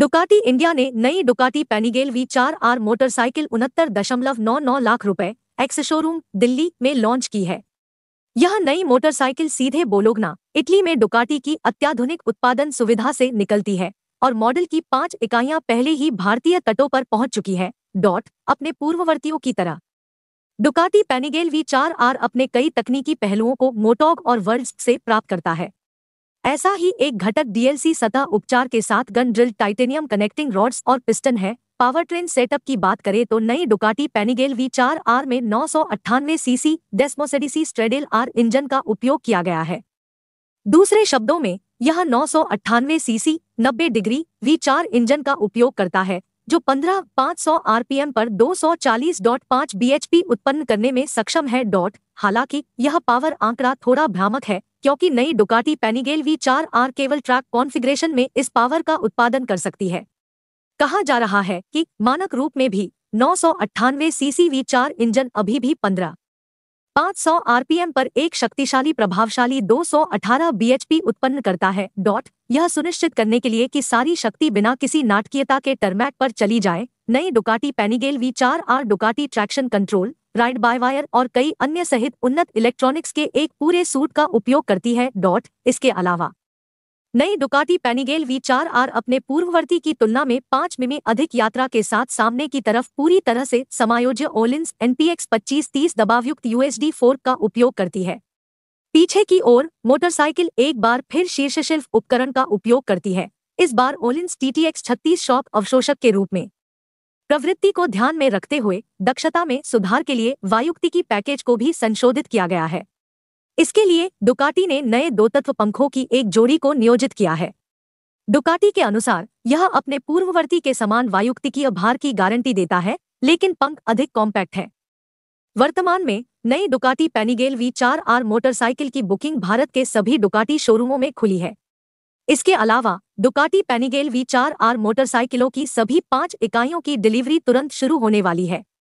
Ducati India ने नई Ducati Panigale V चार आर मोटरसाइकिल उनहत्तर दशमलव नौ नौ लाख रुपए एक्स शोरूम दिल्ली में लॉन्च की है यह नई मोटरसाइकिल सीधे बोलोगना इटली में डुकाटी की अत्याधुनिक उत्पादन सुविधा से निकलती है और मॉडल की पांच इकाइयां पहले ही भारतीय तटों पर पहुंच चुकी है डॉट अपने पूर्ववर्तियों की तरह डुकाटी पेनीगेल वी चार आर अपने कई तकनीकी पहलुओं को मोटॉग और वर्ल्ड से प्राप्त करता है ऐसा ही एक घटक डीएलसी सतह उपचार के साथ gun drill titanium connecting rods और पिस्टन है पावर ट्रेन सेटअप की बात करें तो नई डुकाटी पेनीगेल वी चार आर में नौ सौ अट्ठानवे CC Desmosedici Stradale R engine का उपयोग किया गया है दूसरे शब्दों में यह नौ सौ अट्ठानवे सीसी नब्बे डिग्री वी चार इंजन का उपयोग करता है जो पंद्रह पाँच सौ आरपीएम पर दो सौ चालीस डॉट पाँच बी एच पी उत्पन्न करने में सक्षम है डॉट हालांकि यह पावर आंकड़ा थोड़ा भ्रामक है क्योंकि नई डुकाटी पेनीगेल वी चार आर केवल ट्रैक कॉन्फ़िगरेशन में इस पावर का उत्पादन कर सकती है कहा जा रहा है कि मानक रूप में भी नौ सौ अट्ठानवे सीसी वी चार इंजन अभी भी पंद्रह पाँच सौ आरपीएम पर एक शक्तिशाली प्रभावशाली 218 बीएचपी उत्पन्न करता है डॉट यह सुनिश्चित करने के लिए कि सारी शक्ति बिना किसी नाटकीयता के टर्मैक पर चली जाए नई डुकाटी पेनीगेल वी चार R Ducati traction control ride by wire और कई अन्य सहित उन्नत इलेक्ट्रॉनिक्स के एक पूरे सूट का उपयोग करती है डॉट इसके अलावा नई डुकाटी पैनिगेल वी चार आर अपने पूर्ववर्ती की तुलना में पांच मिमी अधिक यात्रा के साथ सामने की तरफ पूरी तरह से समायोज्य ओलिंस एनपीएक्स पच्चीस तीस दबावयुक्त यूएसडी फोर का उपयोग करती है पीछे की ओर मोटरसाइकिल एक बार फिर शीर्ष शिल्फ उपकरण का उपयोग करती है इस बार ओलिंस टीटीएक्स छत्तीस शॉक अवशोषक के रूप में प्रवृत्ति को ध्यान में रखते हुए दक्षता में सुधार के लिए वायुक्ति की पैकेज को भी संशोधित किया गया है इसके लिए डुकाटी ने नए दो तत्व पंखों की एक जोड़ी को नियोजित किया है डुकाटी के अनुसार यह अपने पूर्ववर्ती के समान वायुक्ति की अभार की गारंटी देता है लेकिन पंख अधिक कॉम्पैक्ट है वर्तमान में नई डुकाटी पेनीगेल वी चार आर मोटरसाइकिल की बुकिंग भारत के सभी डुकाटी शोरूमों में खुली है इसके अलावा दुकाटी पैनिगेल वी चार आर मोटरसाइकिलों की सभी पाँच इकाइयों की डिलीवरी तुरंत शुरू होने वाली है